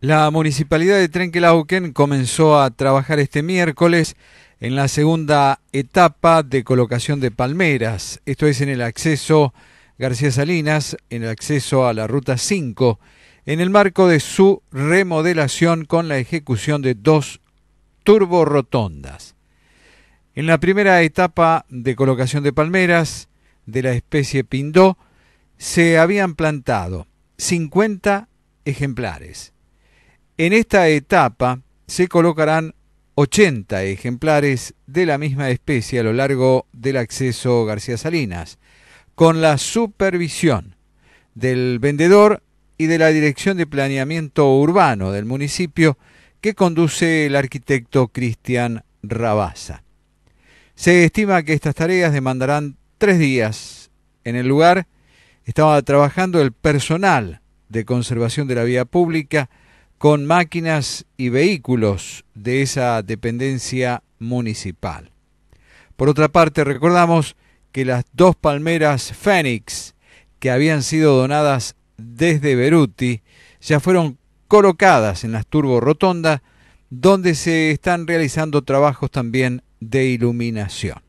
La municipalidad de Trenquelauquen comenzó a trabajar este miércoles en la segunda etapa de colocación de palmeras. Esto es en el acceso García Salinas, en el acceso a la ruta 5, en el marco de su remodelación con la ejecución de dos turborotondas. En la primera etapa de colocación de palmeras de la especie Pindó se habían plantado 50 ejemplares en esta etapa se colocarán 80 ejemplares de la misma especie a lo largo del acceso García Salinas, con la supervisión del vendedor y de la Dirección de Planeamiento Urbano del municipio que conduce el arquitecto Cristian Rabasa. Se estima que estas tareas demandarán tres días. En el lugar estaba trabajando el personal de conservación de la vía pública, con máquinas y vehículos de esa dependencia municipal. Por otra parte, recordamos que las dos palmeras Fénix que habían sido donadas desde Beruti ya fueron colocadas en las Turbo donde se están realizando trabajos también de iluminación.